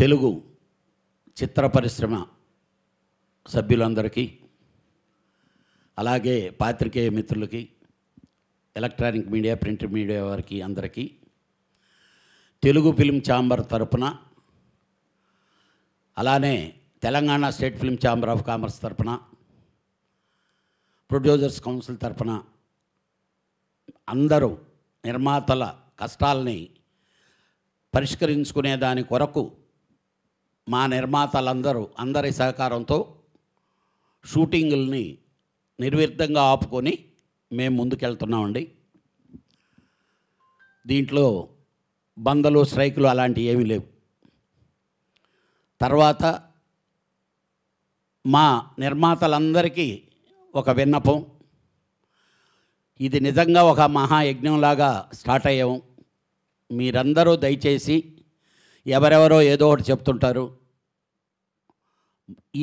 తెలుగు చిత్ర పరిశ్రమ సభ్యులందరికీ అలాగే పాత్రికేయ మిత్రులకి ఎలక్ట్రానిక్ మీడియా ప్రింట్ మీడియా వారికి అందరికీ తెలుగు ఫిల్మ్ ఛాంబర్ తరపున అలానే Telangana state film chamber of commerce తరపున ప్రొడ్యూసర్స్ కౌన్సిల్ తరపున అందరూ నిర్మాతల కష్టాలని పరిష్కరించుకునే దాని కొరకు మా నిర్మాతలందరూ అందరి సహకారంతో షూటింగుల్ని నిర్విఘ్నంగా ఆపుకొని మేము ముందుకెళ్తున్నామండి దీంట్లో బందలు స్ట్రైకులు అలాంటివి ఏమీ లేవు తర్వాత మా నిర్మాతలందరికీ ఒక విన్నపం ఇది నిజంగా ఒక మహాయజ్ఞంలాగా స్టార్ట్ అయ్యాము మీరందరూ దయచేసి ఎవరెవరో ఏదో ఒకటి చెప్తుంటారు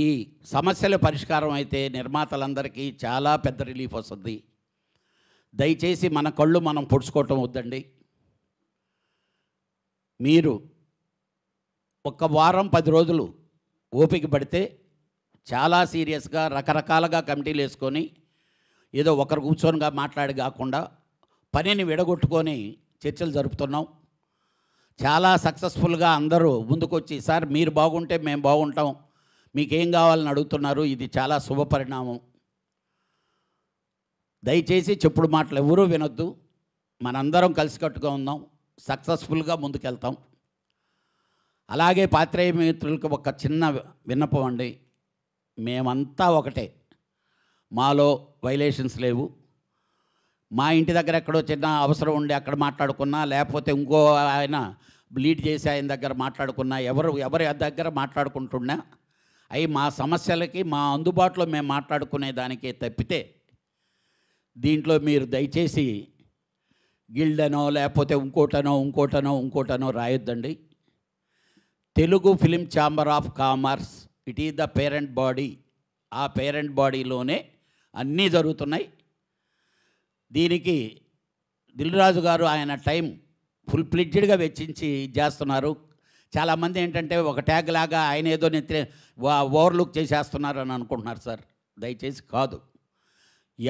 ఈ సమస్యల పరిష్కారం అయితే నిర్మాతలందరికీ చాలా పెద్ద రిలీఫ్ వస్తుంది దయచేసి మన కళ్ళు మనం పొడుచుకోవటం వద్దండి మీరు ఒక్క వారం పది రోజులు ఓపిక పడితే చాలా సీరియస్గా రకరకాలుగా కమిటీలు వేసుకొని ఏదో ఒకరు కూర్చొనిగా మాట్లాడి కాకుండా పనిని విడగొట్టుకొని చర్చలు జరుపుతున్నాం చాలా సక్సెస్ఫుల్గా అందరూ ముందుకొచ్చి సార్ మీరు బాగుంటే మేము బాగుంటాం మీకేం కావాలని అడుగుతున్నారు ఇది చాలా శుభ పరిణామం దయచేసి చెప్పుడు మాటలు ఎవరూ వినొద్దు మనందరం కలిసికట్టుగా ఉందాం సక్సెస్ఫుల్గా ముందుకెళ్తాం అలాగే పాత్రేయ మిత్రులకు ఒక చిన్న విన్నపం అండి మేమంతా ఒకటే మాలో వైలేషన్స్ లేవు మా ఇంటి దగ్గర ఎక్కడో చిన్న అవసరం ఉండి అక్కడ మాట్లాడుకున్నా లేకపోతే ఇంకో ఆయన లీడ్ చేసి ఆయన దగ్గర మాట్లాడుకున్నా ఎవరు ఎవరి దగ్గర మాట్లాడుకుంటున్నా అవి మా సమస్యలకి మా అందుబాటులో మేము మాట్లాడుకునే దానికే తప్పితే దీంట్లో మీరు దయచేసి గిల్డనో లేకపోతే ఇంకోటనో ఇంకోటనో ఇంకోటనో రాయొద్దండి Telugu film chamber of commerce it is the parent body ఆ పేరెంట్ బాడీలోనే అన్నీ జరుగుతున్నాయి దీనికి దిల్రాజు గారు ఆయన టైం ఫుల్ ఫ్లిడ్జ్డ్గా వెచ్చించి చేస్తున్నారు చాలామంది ఏంటంటే ఒక ట్యాగ్ లాగా ఆయన ఏదో నిత్య ఓవర్లుక్ చేసేస్తున్నారు అని అనుకుంటున్నారు సార్ దయచేసి కాదు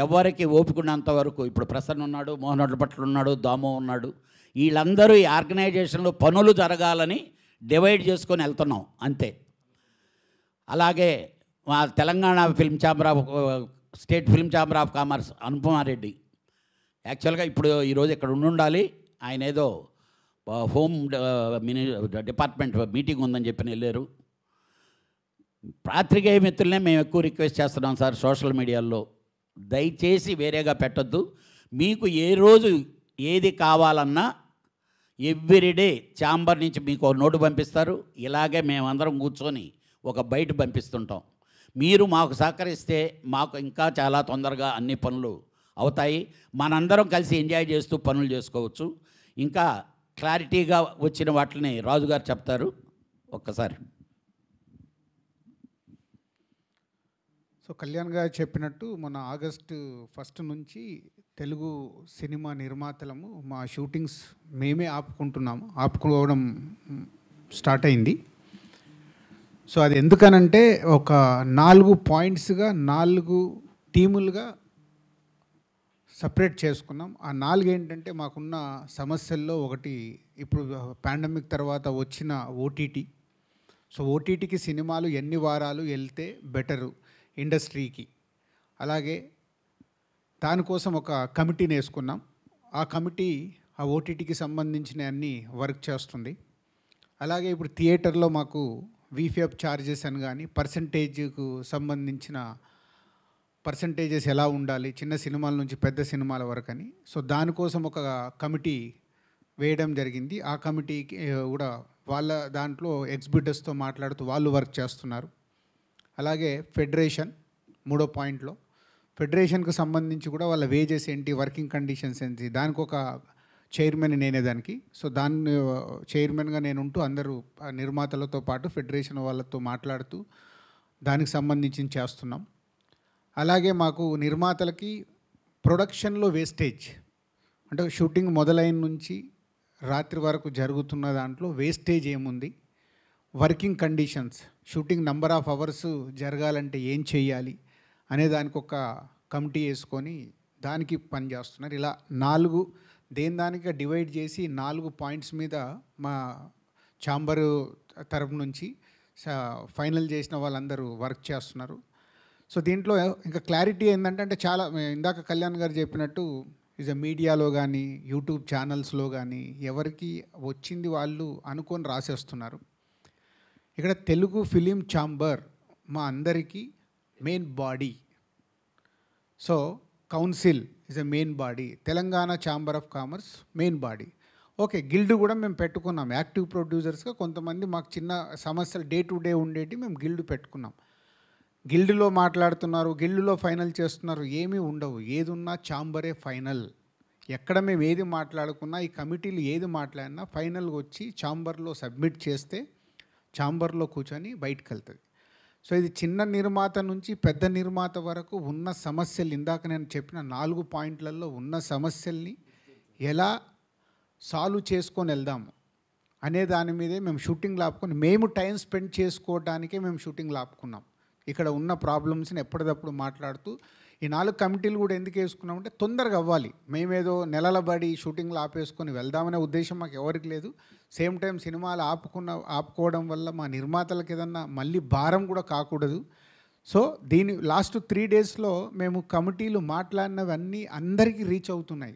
ఎవరికి ఓపుకున్నంత వరకు ఇప్పుడు ప్రసన్న ఉన్నాడు మోహన్ పట్ల ఉన్నాడు దామో ఉన్నాడు వీళ్ళందరూ ఈ ఆర్గనైజేషన్లో పనులు జరగాలని డివైడ్ చేసుకొని వెళ్తున్నాం అంతే అలాగే మా Telangana film chamber of state film chamber of commerce Anupama Reddy యాక్చువల్గా ఇప్పుడు ఈరోజు ఇక్కడ ఉండాలి ఆయన ఏదో హోమ్ మిని డిపార్ట్మెంట్ మీటింగ్ ఉందని చెప్పి వెళ్ళారు పాత్రికేయ మిత్రులనే మేము ఎక్కువ రిక్వెస్ట్ చేస్తున్నాం సార్ సోషల్ మీడియాలో దయచేసి వేరేగా పెట్టద్దు మీకు ఏ రోజు ఏది కావాలన్నా ఎవ్రీడే ఛాంబర్ నుంచి మీకు నోటు పంపిస్తారు ఇలాగే మేమందరం కూర్చొని ఒక బయట పంపిస్తుంటాం మీరు మాకు సహకరిస్తే మాకు ఇంకా చాలా తొందరగా అన్ని పనులు అవుతాయి మనందరం కలిసి ఎంజాయ్ చేస్తూ పనులు చేసుకోవచ్చు ఇంకా క్లారిటీగా వచ్చిన వాటిని రాజుగారు చెప్తారు ఒక్కసారి సో కళ్యాణ్ గారు చెప్పినట్టు మన ఆగస్టు ఫస్ట్ నుంచి తెలుగు సినిమా నిర్మాతలము మా షూటింగ్స్ మేమే ఆపుకుంటున్నాము ఆపుకోవడం స్టార్ట్ అయింది సో అది ఎందుకనంటే ఒక నాలుగు పాయింట్స్గా నాలుగు టీములుగా సపరేట్ చేసుకున్నాం ఆ నాలుగు ఏంటంటే మాకున్న సమస్యల్లో ఒకటి ఇప్పుడు పాండమిక్ తర్వాత వచ్చిన ఓటీటీ సో ఓటీటీకి సినిమాలు ఎన్ని వారాలు వెళ్తే బెటరు ఇండస్ట్రీకి అలాగే దానికోసం ఒక కమిటీని వేసుకున్నాం ఆ కమిటీ ఆ ఓటీటీకి సంబంధించిన అన్ని వర్క్ చేస్తుంది అలాగే ఇప్పుడు థియేటర్లో మాకు వీఫీఎఫ్ ఛార్జెస్ అని కానీ పర్సంటేజ్కు సంబంధించిన పర్సంటేజెస్ ఎలా ఉండాలి చిన్న సినిమాల నుంచి పెద్ద సినిమాల వరకు అని సో దానికోసం ఒక కమిటీ వేయడం జరిగింది ఆ కమిటీకి కూడా వాళ్ళ దాంట్లో ఎగ్జిబిటర్స్తో మాట్లాడుతూ వాళ్ళు వర్క్ చేస్తున్నారు అలాగే ఫెడరేషన్ మూడో పాయింట్లో ఫెడరేషన్కు సంబంధించి కూడా వాళ్ళ వేజెస్ ఏంటి వర్కింగ్ కండిషన్స్ ఏంటి దానికి ఒక చైర్మన్ నేనే దానికి సో దాన్ని చైర్మన్గా నేను ఉంటూ అందరూ నిర్మాతలతో పాటు ఫెడరేషన్ వాళ్ళతో మాట్లాడుతూ దానికి సంబంధించి చేస్తున్నాం అలాగే మాకు నిర్మాతలకి ప్రొడక్షన్లో వేస్టేజ్ అంటే షూటింగ్ మొదలైన నుంచి రాత్రి వరకు జరుగుతున్న దాంట్లో వేస్టేజ్ ఏముంది working conditions shooting number of hours జరగాలంటే ఏం చేయాలి అనే దానికి ఒక కమిటీ వేసుకొని దానికి పని చేస్తున్నారు ఇలా నాలుగు దేని దానికి డివైడ్ చేసి నాలుగు పాయింట్స్ మీద మా ఛాంబరు తరపు నుంచి ఫైనల్ చేసిన వాళ్ళందరూ వర్క్ చేస్తున్నారు సో దీంట్లో ఇంకా క్లారిటీ ఏంటంటే అంటే చాలా ఇందాక కళ్యాణ్ గారు చెప్పినట్టు ఇజ్ మీడియాలో కానీ యూట్యూబ్ ఛానల్స్లో కానీ ఎవరికి వచ్చింది వాళ్ళు అనుకొని రాసేస్తున్నారు ఇక్కడ తెలుగు ఫిలిం ఛాంబర్ మా అందరికీ main body so council is a main body Telangana chamber of commerce main body okay guild కూడా మేము పెట్టుకున్నాం యాక్టివ్ ప్రొడ్యూసర్స్గా కొంతమంది మాకు చిన్న సమస్యలు డే టు డే ఉండేటి మేము గిల్డ్ పెట్టుకున్నాం గిల్డ్లో మాట్లాడుతున్నారు గిల్డ్లో ఫైనల్ చేస్తున్నారు ఏమీ ఉండవు ఏది ఉన్నా ఛాంబరే ఫైనల్ ఎక్కడ మేము ఏది మాట్లాడుకున్నా ఈ కమిటీలు ఏది మాట్లాడినా ఫైనల్గా వచ్చి ఛాంబర్లో సబ్మిట్ చేస్తే ఛాంబర్లో కూర్చొని బయటకు వెళ్తుంది సో ఇది చిన్న నిర్మాత నుంచి పెద్ద నిర్మాత వరకు ఉన్న సమస్యలు ఇందాక నేను చెప్పిన నాలుగు పాయింట్లలో ఉన్న సమస్యల్ని ఎలా సాల్వ్ చేసుకొని వెళ్దాము అనే దాని మీదే మేము షూటింగ్ లాపుకొని మేము టైం స్పెండ్ చేసుకోవడానికే మేము షూటింగ్ లాపుకున్నాం ఇక్కడ ఉన్న ప్రాబ్లమ్స్ని ఎప్పటికప్పుడు మాట్లాడుతూ ఈ నాలుగు కమిటీలు కూడా ఎందుకు వేసుకున్నామంటే తొందరగా అవ్వాలి మేమేదో నెలల బడి షూటింగ్లు ఆపేసుకొని వెళ్దామనే ఉద్దేశం మాకు ఎవరికి లేదు సేమ్ టైం సినిమాలు ఆపుకున్న ఆపుకోవడం వల్ల మా నిర్మాతలకు ఏదన్నా మళ్ళీ భారం కూడా కాకూడదు సో దీని లాస్ట్ త్రీ డేస్లో మేము కమిటీలు మాట్లాడినవన్నీ అందరికీ రీచ్ అవుతున్నాయి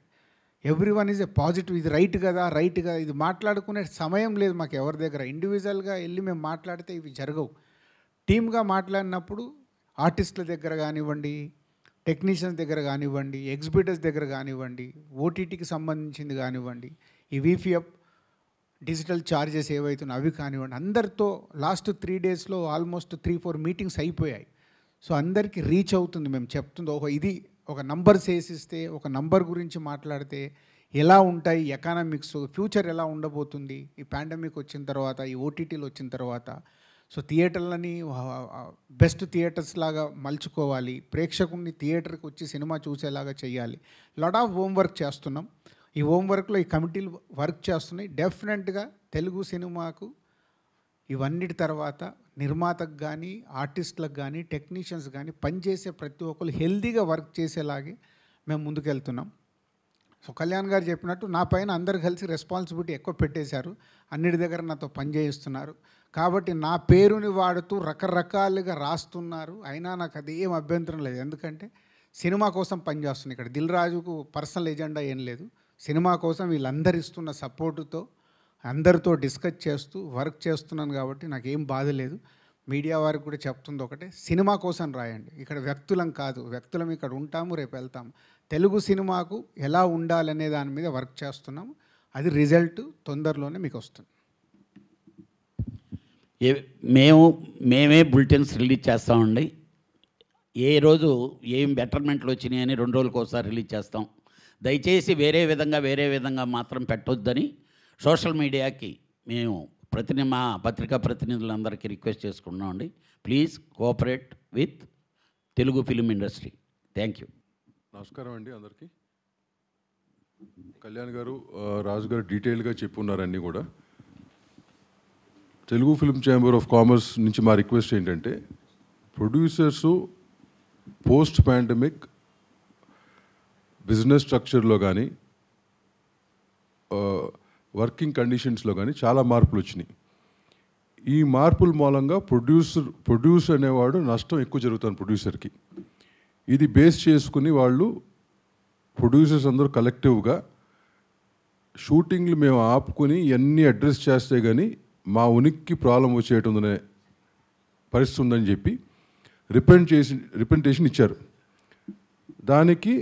every one is a positive ఇది రైట్ కదా రైట్ కదా ఇది మాట్లాడుకునే సమయం లేదు మాకు ఎవరి దగ్గర ఇండివిజువల్గా వెళ్ళి మేము మాట్లాడితే ఇవి జరగవు టీమ్గా మాట్లాడినప్పుడు ఆర్టిస్టుల దగ్గర కానివ్వండి టెక్నీషియన్స్ దగ్గర కానివ్వండి ఎగ్జిబిటర్స్ దగ్గర కానివ్వండి ఓటీటీకి సంబంధించింది కానివ్వండి ఈ వీఫిఎఫ్ డిజిటల్ ఛార్జెస్ ఏవైతున్నాయి అవి కానివ్వండి అందరితో లాస్ట్ త్రీ డేస్లో ఆల్మోస్ట్ త్రీ ఫోర్ మీటింగ్స్ అయిపోయాయి సో అందరికీ రీచ్ అవుతుంది మేము చెప్తుంది ఒక ఇది ఒక నంబర్స్ వేసిస్తే ఒక నంబర్ గురించి మాట్లాడితే ఎలా ఉంటాయి ఎకానమిక్స్ ఫ్యూచర్ ఎలా ఉండబోతుంది ఈ పాండమిక్ వచ్చిన తర్వాత ఈ ఓటీటీలు వచ్చిన తర్వాత సో థియేటర్లని బెస్ట్ థియేటర్స్ లాగా మలుచుకోవాలి ప్రేక్షకుడిని థియేటర్కి వచ్చి సినిమా చూసేలాగా చేయాలి లాట్ ఆఫ్ హోంవర్క్ చేస్తున్నాం ఈ హోంవర్క్లో ఈ కమిటీలు వర్క్ చేస్తున్నాయి డెఫినెట్గా తెలుగు సినిమాకు ఇవన్నిటి తర్వాత నిర్మాతకు కానీ ఆర్టిస్టులకు కానీ టెక్నీషియన్స్ కానీ పనిచేసే ప్రతి ఒక్కరు హెల్దీగా వర్క్ చేసేలాగే మేము ముందుకెళ్తున్నాం సో కళ్యాణ్ గారు చెప్పినట్టు నా పైన అందరు కలిసి రెస్పాన్సిబిలిటీ ఎక్కువ పెట్టేశారు అన్నిటి దగ్గర నాతో పనిచేయిస్తున్నారు కాబట్టి నా పేరుని వాడుతూ రకరకాలుగా రాస్తున్నారు అయినా నాకు అది ఏం అభ్యంతరం లేదు ఎందుకంటే సినిమా కోసం పనిచేస్తుంది ఇక్కడ దిల్ రాజుకు పర్సనల్ ఎజెండా ఏం లేదు సినిమా కోసం వీళ్ళందరు ఇస్తున్న సపోర్టుతో అందరితో డిస్కస్ చేస్తూ వర్క్ చేస్తున్నాను కాబట్టి నాకు ఏం బాధ లేదు మీడియా వారికి కూడా చెప్తుంది ఒకటే సినిమా కోసం రాయండి ఇక్కడ వ్యక్తులం కాదు వ్యక్తులం ఇక్కడ ఉంటాము రేపు వెళ్తాము తెలుగు సినిమాకు ఎలా ఉండాలనే దాని మీద వర్క్ చేస్తున్నాము అది రిజల్ట్ తొందరలోనే మీకు వస్తుంది ఏ మేము మేమే బులెటిన్స్ రిలీజ్ చేస్తామండి ఏ రోజు ఏం బెటర్మెంట్లు వచ్చినాయి అని రెండు రోజులకు ఒకసారి రిలీజ్ చేస్తాం దయచేసి వేరే విధంగా వేరే విధంగా మాత్రం పెట్టొద్దని సోషల్ మీడియాకి మేము ప్రతిని మా పత్రికా ప్రతినిధులందరికీ రిక్వెస్ట్ చేసుకున్నామండి please cooperate with Telugu film industry thank you నమస్కారం అండి అందరికీ కళ్యాణ్ గారు రాజు గారు డీటెయిల్గా అన్నీ కూడా Telugu film chamber of commerce నుంచి మా రిక్వెస్ట్ ఏంటంటే ప్రొడ్యూసర్స్ పోస్ట్ పాండమిక్ బిజినెస్ స్ట్రక్చర్లో కానీ వర్కింగ్ కండిషన్స్లో కానీ చాలా మార్పులు వచ్చినాయి ఈ మార్పుల మూలంగా ప్రొడ్యూసర్ ప్రొడ్యూసర్ అనేవాడు నష్టం ఎక్కువ జరుగుతుంది ప్రొడ్యూసర్కి ఇది బేస్ చేసుకుని వాళ్ళు ప్రొడ్యూసర్స్ అందరూ కలెక్టివ్గా షూటింగ్లు మేము ఆపుకొని ఇవన్నీ అడ్రస్ చేస్తే కానీ మా ఉనికికి ప్రాబ్లం వచ్చేటుందనే పరిస్థితి ఉందని చెప్పి రిప్రెంట్ చేసి రిప్రజెంటేషన్ ఇచ్చారు దానికి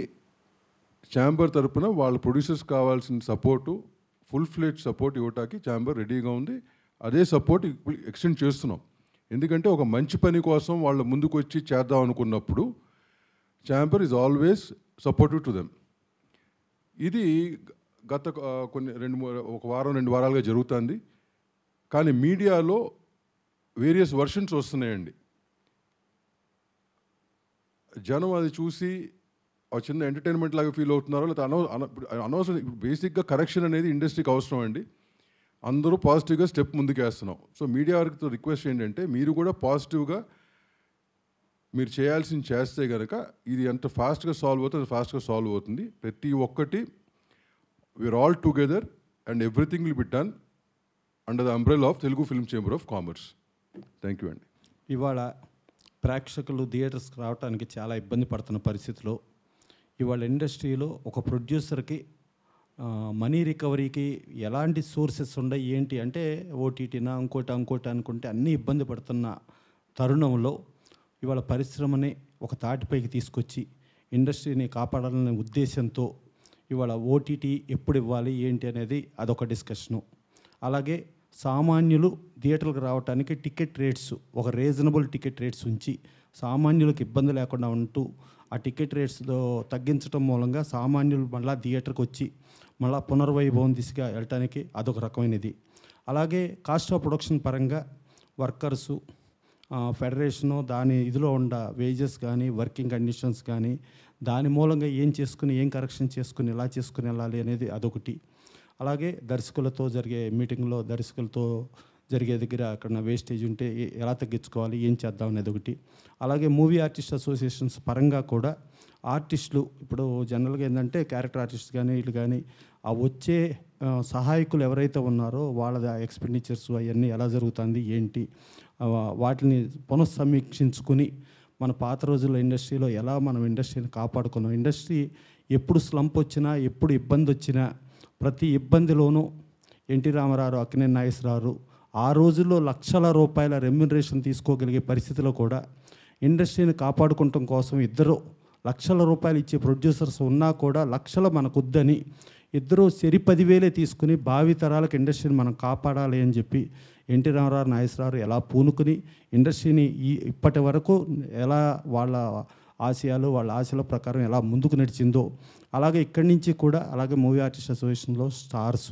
ఛాంబర్ తరపున వాళ్ళ ప్రొడ్యూసర్స్ కావాల్సిన సపోర్టు ఫుల్ ఫ్లెడ్ సపోర్ట్ ఇవ్వటానికి ఛాంబర్ రెడీగా ఉంది అదే సపోర్ట్ ఎక్స్టెండ్ చేస్తున్నాం ఎందుకంటే ఒక మంచి పని కోసం వాళ్ళు ముందుకు వచ్చి చేద్దాం అనుకున్నప్పుడు chamber is always supportive to them ఇది గత కొన్ని రెండు ఒక వారం రెండు వారాలుగా జరుగుతుంది కానీ మీడియాలో వేరియస్ వర్షన్స్ వస్తున్నాయండి జనం అది చూసి ఆ చిన్న ఎంటర్టైన్మెంట్ లాగా ఫీల్ అవుతున్నారో లేకపోతే అనవ అనవసరం బేసిక్గా కరెక్షన్ అనేది ఇండస్ట్రీకి అవసరం అండి అందరూ పాజిటివ్గా స్టెప్ ముందుకు వేస్తున్నాం సో మీడియా వారితో రిక్వెస్ట్ ఏంటంటే మీరు కూడా పాజిటివ్గా మీరు చేయాల్సింది చేస్తే కనుక ఇది ఎంత ఫాస్ట్గా సాల్వ్ అవుతుంది అంత ఫాస్ట్గా సాల్వ్ అవుతుంది ప్రతి ఒక్కటి we are all together and everything will be done under the umbrella of Telugu film chamber of commerce thank you అండి ఇవాళ ప్రేక్షకులు థియేటర్స్కి రావడానికి చాలా ఇబ్బంది పడుతున్న పరిస్థితిలో ఇవాళ ఇండస్ట్రీలో ఒక ప్రొడ్యూసర్కి మనీ రికవరీకి ఎలాంటి సోర్సెస్ ఉన్నాయి ఏంటి అంటే ఓటీటీనా ఇంకోటి ఇంకోటి అనుకుంటే అన్నీ ఇబ్బంది పడుతున్న తరుణంలో ఇవాళ పరిశ్రమని ఒక తాటిపైకి తీసుకొచ్చి ఇండస్ట్రీని కాపాడాలనే ఉద్దేశంతో ఇవాళ ఓటీటీ ఎప్పుడు ఇవ్వాలి ఏంటి అనేది అదొక డిస్కషను అలాగే సామాన్యులు థియేటర్లకు రావడానికి టికెట్ రేట్స్ ఒక రీజనబుల్ టికెట్ రేట్స్ ఉంచి సామాన్యులకు ఇబ్బంది లేకుండా ఉంటూ ఆ టికెట్ రేట్స్ తగ్గించడం మూలంగా సామాన్యులు మళ్ళీ థియేటర్కి వచ్చి మళ్ళీ పునర్వైభవం దిశగా వెళ్ళటానికి అదొక రకమైనది అలాగే కాస్ట్ ఆఫ్ ప్రొడక్షన్ పరంగా వర్కర్సు ఫెడరేషను దాని ఇదిలో ఉండ వేజెస్ కానీ వర్కింగ్ కండిషన్స్ కానీ దాని మూలంగా ఏం చేసుకుని ఏం కరెక్షన్ చేసుకుని ఎలా చేసుకుని వెళ్ళాలి అనేది అదొకటి అలాగే దర్శకులతో జరిగే మీటింగ్లో దర్శకులతో జరిగే దగ్గర అక్కడ వేస్టేజ్ ఉంటే ఎలా తగ్గించుకోవాలి ఏం చేద్దాం అనేది ఒకటి అలాగే మూవీ ఆర్టిస్ట్ అసోసియేషన్స్ పరంగా కూడా ఆర్టిస్టులు ఇప్పుడు జనరల్గా ఏంటంటే క్యారెక్టర్ ఆర్టిస్ట్ కానీ వీళ్ళు కానీ ఆ వచ్చే సహాయకులు ఎవరైతే ఉన్నారో వాళ్ళ ఎక్స్పెండిచర్స్ అవన్నీ ఎలా జరుగుతుంది ఏంటి వాటిని పునఃసమీక్షించుకుని మన పాత రోజుల్లో ఇండస్ట్రీలో ఎలా మనం ఇండస్ట్రీని కాపాడుకున్నాం ఇండస్ట్రీ ఎప్పుడు స్లంప్ వచ్చినా ఎప్పుడు ఇబ్బంది వచ్చినా ప్రతి ఇబ్బందిలోనూ ఎన్టీ రామారావు అక్కినే నాగేశ్వరరావు ఆ రోజుల్లో లక్షల రూపాయల రెమ్యునరేషన్ తీసుకోగలిగే పరిస్థితిలో కూడా ఇండస్ట్రీని కాపాడుకోవటం కోసం ఇద్దరు లక్షల రూపాయలు ఇచ్చే ప్రొడ్యూసర్స్ ఉన్నా కూడా లక్షలు మనకొద్దని ఇద్దరు సరి పదివేలే తీసుకుని భావి తరాలకు ఇండస్ట్రీని మనం కాపాడాలి అని చెప్పి ఎన్టీ రామారావు నాగేశ్వరరావు ఎలా పూనుకుని ఇండస్ట్రీని ఈ ఇప్పటి వరకు ఎలా వాళ్ళ ఆశయాలు వాళ్ళ ఆశల ప్రకారం ఎలా ముందుకు నడిచిందో అలాగే ఇక్కడి నుంచి కూడా అలాగే మూవీ ఆర్టిస్ట్ అసోసియేషన్లో స్టార్స్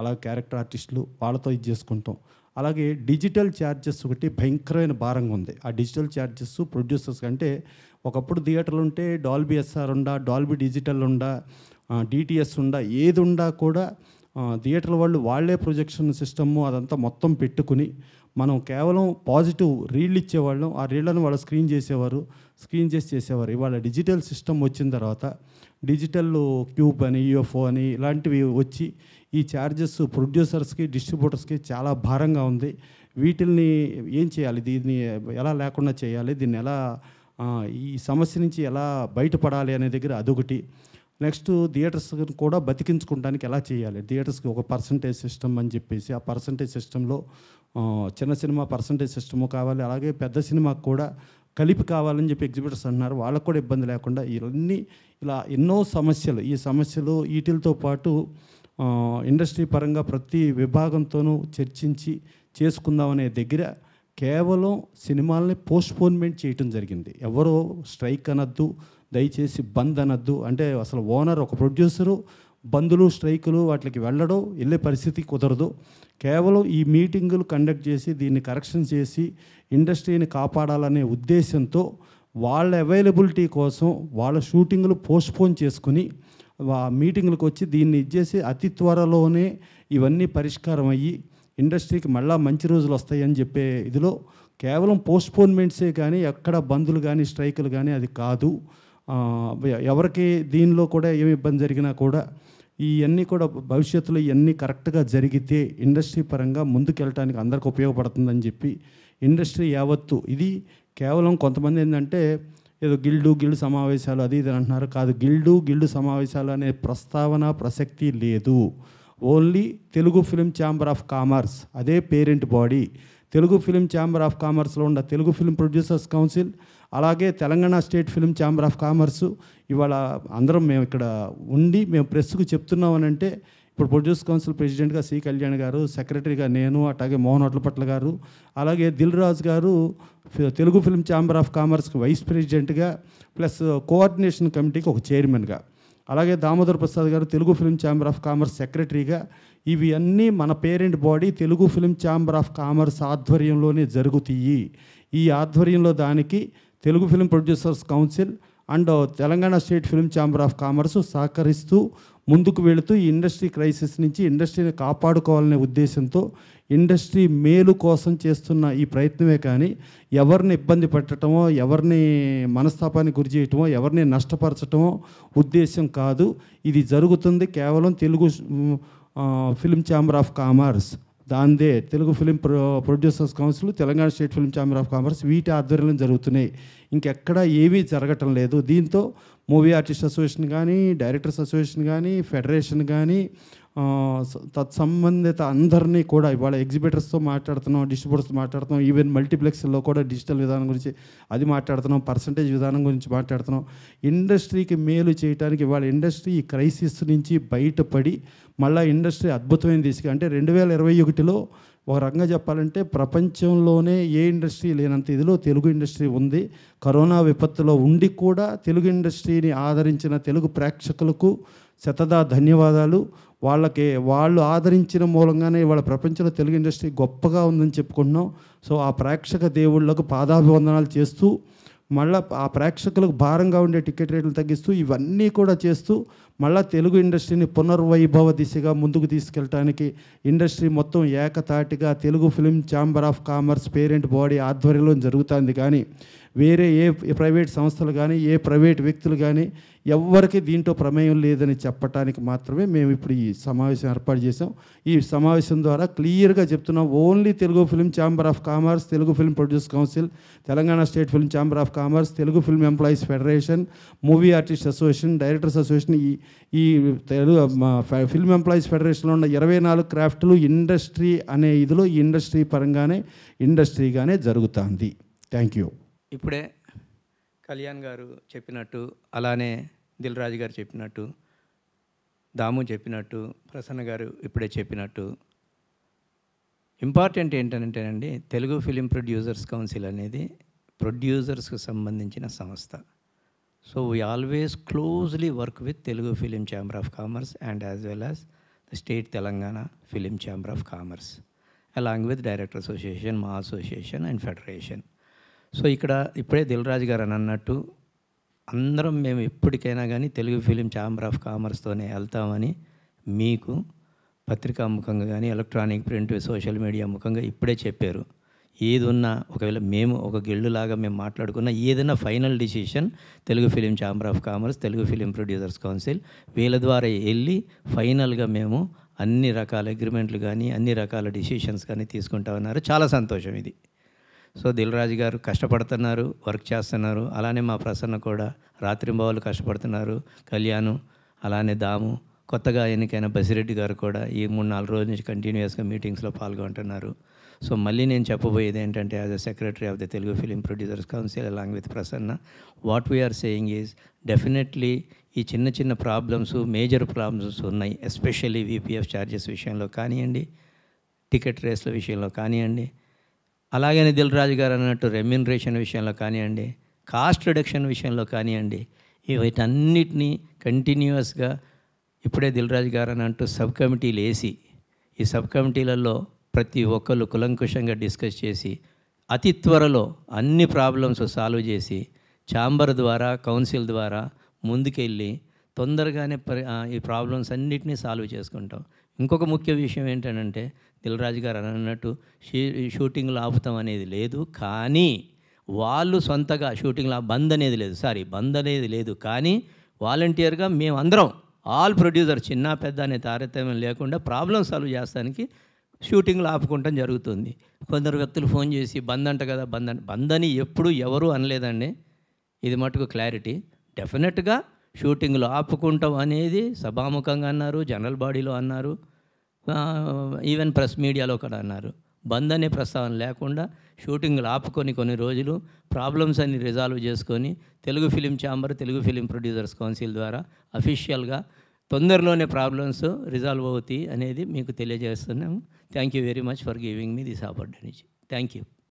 అలాగే క్యారెక్టర్ ఆర్టిస్టులు వాళ్ళతో ఇది చేసుకుంటాం అలాగే డిజిటల్ ఛార్జెస్ ఒకటి భయంకరమైన భారంగా ఉంది ఆ డిజిటల్ ఛార్జెస్ ప్రొడ్యూసర్స్ కంటే ఒకప్పుడు థియేటర్లు ఉంటే డాల్బీ ఎస్ఆర్ ఉండా డాల్బీ డిజిటల్ ఉండా డిటిఎస్ ఉండా ఏది ఉండా కూడా థియేటర్ వాళ్ళు వాళ్ళే ప్రొజెక్షన్ సిస్టము అదంతా మొత్తం పెట్టుకుని మనం కేవలం పాజిటివ్ రీళ్ళు ఇచ్చేవాళ్ళం ఆ రీళ్లను వాళ్ళు స్క్రీన్ చేసేవారు స్క్రీన్ చేసి చేసేవారు ఇవాళ డిజిటల్ సిస్టమ్ వచ్చిన తర్వాత డిజిటల్ క్యూబ్ అని యూఎఫ్ఓ అని ఇలాంటివి వచ్చి ఈ ఛార్జెస్ ప్రొడ్యూసర్స్కి డిస్ట్రిబ్యూటర్స్కి చాలా భారంగా ఉంది వీటిల్ని ఏం చేయాలి దీన్ని ఎలా లేకుండా చేయాలి దీన్ని ఎలా ఈ సమస్య నుంచి ఎలా బయటపడాలి అనే దగ్గర అదొకటి నెక్స్ట్ థియేటర్స్ కూడా బతికించుకోవడానికి ఎలా చేయాలి థియేటర్స్కి ఒక పర్సంటేజ్ సిస్టమ్ అని చెప్పేసి ఆ పర్సంటేజ్ సిస్టంలో చిన్న సినిమా పర్సంటేజ్ సిస్టమ్ కావాలి అలాగే పెద్ద సినిమాకు కూడా కలిపి కావాలని చెప్పి ఎగ్జిబిటర్స్ అన్నారు వాళ్ళకు కూడా ఇబ్బంది లేకుండా ఇవన్నీ ఇలా ఎన్నో సమస్యలు ఈ సమస్యలు వీటితో పాటు ఇండస్ట్రీ పరంగా ప్రతి విభాగంతోనూ చర్చించి చేసుకుందామనే దగ్గర కేవలం సినిమాలని పోస్ట్పోన్మెంట్ చేయటం జరిగింది ఎవరో స్ట్రైక్ అనొద్దు దయచేసి బంద్ అనొద్దు అంటే అసలు ఓనర్ ఒక ప్రొడ్యూసరు బంధులు స్ట్రైకులు వాటికి వెళ్ళడం వెళ్ళే పరిస్థితి కుదరదు కేవలం ఈ మీటింగులు కండక్ట్ చేసి దీన్ని కరెక్షన్ చేసి ఇండస్ట్రీని కాపాడాలనే ఉద్దేశంతో వాళ్ళ అవైలబిలిటీ కోసం వాళ్ళ షూటింగ్లు పోస్ట్పోన్ చేసుకుని మీటింగ్లకు వచ్చి దీన్ని ఇచ్చేసి అతి త్వరలోనే ఇవన్నీ పరిష్కారం అయ్యి ఇండస్ట్రీకి మళ్ళా మంచి రోజులు వస్తాయని చెప్పే ఇదిలో కేవలం పోస్ట్పోన్మెంట్సే కానీ ఎక్కడ బంధులు కానీ స్ట్రైకులు కానీ అది కాదు ఎవరికి దీనిలో కూడా ఏమి ఇబ్బంది జరిగినా కూడా ఇవన్నీ కూడా భవిష్యత్తులో ఇవన్నీ కరెక్ట్గా జరిగితే ఇండస్ట్రీ పరంగా ముందుకెళ్ళటానికి అందరికి ఉపయోగపడుతుందని చెప్పి ఇండస్ట్రీ యావత్తు ఇది కేవలం కొంతమంది ఏంటంటే ఏదో గిల్డు గిల్డు సమావేశాలు అది ఇది అంటున్నారు కాదు గిల్డు గిల్డు సమావేశాలు అనే ప్రస్తావన ప్రసక్తి లేదు only Telugu film chamber of commerce అదే parent body Telugu film chamber of కామర్స్లో ఉన్న తెలుగు ఫిలిం ప్రొడ్యూసర్స్ కౌన్సిల్ అలాగే Telangana state film chamber of commerce ఇవాళ అందరం మేము ఇక్కడ ఉండి మేము ప్రెస్కు చెప్తున్నామనంటే అంటే ఇప్పుడు ప్రొడ్యూస్ కౌన్సిల్ ప్రెసిడెంట్గా సి కళ్యాణ్ గారు సెక్రటరీగా నేను అట్లాగే మోహన్ అట్లపట్ల గారు అలాగే దిల్ రాజ్ గారు తెలుగు ఫిల్మ్ ఛాంబర్ ఆఫ్ కామర్స్కి వైస్ ప్రెసిడెంట్గా ప్లస్ కోఆర్డినేషన్ కమిటీకి ఒక చైర్మన్గా అలాగే దామోదర్ ప్రసాద్ గారు Telugu film chamber of commerce సెక్రటరీగా ఇవి అన్నీ మన parent body Telugu film chamber of commerce ఆధ్వర్యంలోనే జరుగుతాయి ఈ ఆధ్వర్యంలో దానికి Telugu film producers council and Telangana state film chamber of commerce సహకరిస్తూ ముందుకు వెళుతూ ఈ ఇండస్ట్రీ క్రైసిస్ నుంచి ఇండస్ట్రీని కాపాడుకోవాలనే ఉద్దేశంతో ఇండస్ట్రీ మేలు కోసం చేస్తున్న ఈ ప్రయత్నమే కానీ ఎవరిని ఇబ్బంది పెట్టడమో ఎవరిని మనస్తాపానికి గురి చేయటమో ఎవరిని నష్టపరచటమో ఉద్దేశం కాదు ఇది జరుగుతుంది కేవలం Telugu film chamber of commerce దాందే Telugu film pro producers council Telangana state film chamber of commerce వీటి ఆధ్వర్యంలో జరుగుతున్నాయి ఇంకెక్కడ ఏమీ జరగటం లేదు దీంతో మూవీ ఆర్టిస్ట్ అసోసియేషన్ కానీ డైరెక్టర్స్ అసోసియేషన్ కానీ ఫెడరేషన్ కానీ తత్సంబంధిత అందరినీ కూడా ఇవాళ ఎగ్జిబిటర్స్తో మాట్లాడుతున్నాం డిస్ట్రిబ్యూటర్స్తో మాట్లాడుతున్నాం ఈవెన్ మల్టీప్లెక్స్లో కూడా డిజిటల్ విధానం గురించి అది మాట్లాడుతున్నాం పర్సంటేజ్ విధానం గురించి మాట్లాడుతున్నాం ఇండస్ట్రీకి మేలు చేయడానికి ఇవాళ ఇండస్ట్రీ ఈ క్రైసిస్ నుంచి బయటపడి మళ్ళీ ఇండస్ట్రీ అద్భుతమైన తీసుకు అంటే రెండు వేల ఇరవై ఒకటిలో ఒక రకంగా చెప్పాలంటే ప్రపంచంలోనే ఏ ఇండస్ట్రీ లేనంత ఇదిలో తెలుగు ఇండస్ట్రీ ఉంది కరోనా విపత్తులో ఉండి కూడా తెలుగు ఇండస్ట్రీని ఆదరించిన తెలుగు ప్రేక్షకులకు శతదా ధన్యవాదాలు వాళ్ళకి వాళ్ళు ఆదరించిన మూలంగానే వాళ్ళ ప్రపంచంలో తెలుగు ఇండస్ట్రీ గొప్పగా ఉందని చెప్పుకుంటున్నాం సో ఆ ప్రేక్షక దేవుళ్ళకు పాదాభివందనాలు చేస్తూ మళ్ళీ ఆ ప్రేక్షకులకు భారంగా ఉండే టికెట్ రేట్లు తగ్గిస్తూ ఇవన్నీ కూడా చేస్తూ మళ్ళీ తెలుగు ఇండస్ట్రీని పునర్వైభవ దిశగా ముందుకు తీసుకెళ్ళడానికి ఇండస్ట్రీ మొత్తం ఏకతాటిగా Telugu film chamber of commerce parent body ఆధ్వర్యంలో జరుగుతుంది కానీ వేరే ఏ ప్రైవేట్ సంస్థలు కానీ ఏ ప్రైవేట్ వ్యక్తులు కానీ ఎవరికి దీంట్లో ప్రమేయం లేదని చెప్పడానికి మాత్రమే మేము ఇప్పుడు ఈ సమావేశం ఏర్పాటు చేసాం ఈ సమావేశం ద్వారా క్లియర్గా చెప్తున్నాం only Telugu film chamber of commerce Telugu film produce council Telangana state film chamber of commerce Telugu film employees federation movie artist association directors association ఈ ఈ తెలుగు ఫిల్మ్ ఎంప్లాయీస్ ఫెడరేషన్లో ఉన్న ఇరవై నాలుగు క్రాఫ్ట్లు ఇండస్ట్రీ అనే ఇదిలో ఇండస్ట్రీ పరంగానే ఇండస్ట్రీగానే జరుగుతుంది థ్యాంక్ యూ ఇప్పుడే కళ్యాణ్ గారు చెప్పినట్టు అలానే దిల్ రాజు గారు చెప్పినట్టు దాము చెప్పినట్టు ప్రసన్న గారు ఇప్పుడే చెప్పినట్టు ఇంపార్టెంట్ ఏంటంటేనండి తెలుగు ఫిలిం ప్రొడ్యూసర్స్ కౌన్సిల్ అనేది ప్రొడ్యూసర్స్కి సంబంధించిన సంస్థ so we always closely work with Telugu film chamber of commerce and as well as the state Telangana film chamber of commerce along with director association మా అసోసియేషన్ అండ్ ఫెడరేషన్ సో ఇక్కడ ఇప్పుడే దిల్రాజు గారు అని అన్నట్టు అందరం మేము ఎప్పటికైనా కానీ తెలుగు ఫిలిం ఛాంబర్ ఆఫ్ కామర్స్తోనే వెళ్తామని మీకు పత్రికా ముఖంగా కానీ ఎలక్ట్రానిక్ ప్రింట్ సోషల్ మీడియా ముఖంగా ఇప్పుడే చెప్పారు ఏది ఉన్నా ఒకవేళ మేము ఒక లాగా మేము మాట్లాడుకున్న ఏదైనా final decision Telugu film chamber of commerce Telugu film producers council వీళ్ళ ద్వారా వెళ్ళి ఫైనల్గా మేము అన్ని రకాల అగ్రిమెంట్లు కానీ అన్ని రకాల డిసిషన్స్ కానీ తీసుకుంటా ఉన్నారు చాలా సంతోషం ఇది సో దిల్రాజు గారు కష్టపడుతున్నారు వర్క్ చేస్తున్నారు అలానే మా ప్రసన్న కూడా రాత్రింబావులు కష్టపడుతున్నారు కళ్యాణం అలానే దాము కొత్తగా ఎన్నికైన బసిరెడ్డి గారు కూడా ఈ మూడు నాలుగు రోజుల నుంచి కంటిన్యూస్గా మీటింగ్స్లో పాల్గొంటున్నారు సో మళ్ళీ నేను చెప్పబోయేది ఏంటంటే as a secretary of the Telugu film producers council along with Prasanna what we are saying is definitely ఈ చిన్న చిన్న ప్రాబ్లమ్స్ మేజర్ ప్రాబ్లమ్స్ ఉన్నాయి ఎస్పెషల్లీ వీపీఎఫ్ ఛార్జెస్ విషయంలో కానివ్వండి టికెట్ రేస్ల విషయంలో కానివ్వండి అలాగనే దిల్రాజు గారు అన్నట్టు రెమ్యునరేషన్ విషయంలో కానివ్వండి కాస్ట్ రిడక్షన్ విషయంలో కానివ్వండి వీటన్నిటినీ కంటిన్యూస్గా ఇప్పుడే దిల్రాజు గారు అన్నట్టు సబ్ కమిటీలు వేసి ఈ సబ్ కమిటీలలో ప్రతి ఒక్కరు కులంకుషంగా డిస్కస్ చేసి అతి త్వరలో అన్ని ప్రాబ్లమ్స్ సాల్వ్ చేసి ఛాంబర్ ద్వారా కౌన్సిల్ ద్వారా ముందుకెళ్ళి తొందరగానే ఈ ప్రాబ్లమ్స్ అన్నిటినీ సాల్వ్ చేసుకుంటాం ఇంకొక ముఖ్య విషయం ఏంటంటే దిల్రాజు గారు అన్నట్టు షూటింగ్లు ఆపుతాం అనేది లేదు కానీ వాళ్ళు సొంతగా షూటింగ్లో బంద్ అనేది లేదు సారీ బంద్ అనేది లేదు కానీ వాలంటీర్గా మేమందరం ఆల్ ప్రొడ్యూసర్ చిన్న పెద్ద అనే తారతమ్యం లేకుండా ప్రాబ్లమ్ సాల్వ్ చేస్తానికి షూటింగ్లు ఆపుకుంటాం జరుగుతుంది కొందరు వ్యక్తులు ఫోన్ చేసి బంద్ అంట కదా బంద్ అంట బంద్ అని ఎప్పుడు ఎవరు అనలేదండి ఇది మటుకు క్లారిటీ డెఫినెట్గా షూటింగ్లు ఆపుకుంటాం అనేది సభాముఖంగా అన్నారు జనరల్ బాడీలో అన్నారు ఈవెన్ ప్రెస్ మీడియాలో కూడా అన్నారు బంద్ అనే ప్రస్తావన లేకుండా షూటింగ్లు ఆపుకొని కొన్ని రోజులు ప్రాబ్లమ్స్ అన్ని రిజాల్వ్ చేసుకొని Telugu film chamber Telugu film producers council ద్వారా అఫీషియల్గా తొందరలోనే ప్రాబ్లమ్స్ రిజాల్వ్ అవుతాయి అనేది మీకు తెలియజేస్తున్నాము thank you very much for giving me this opportunity thank you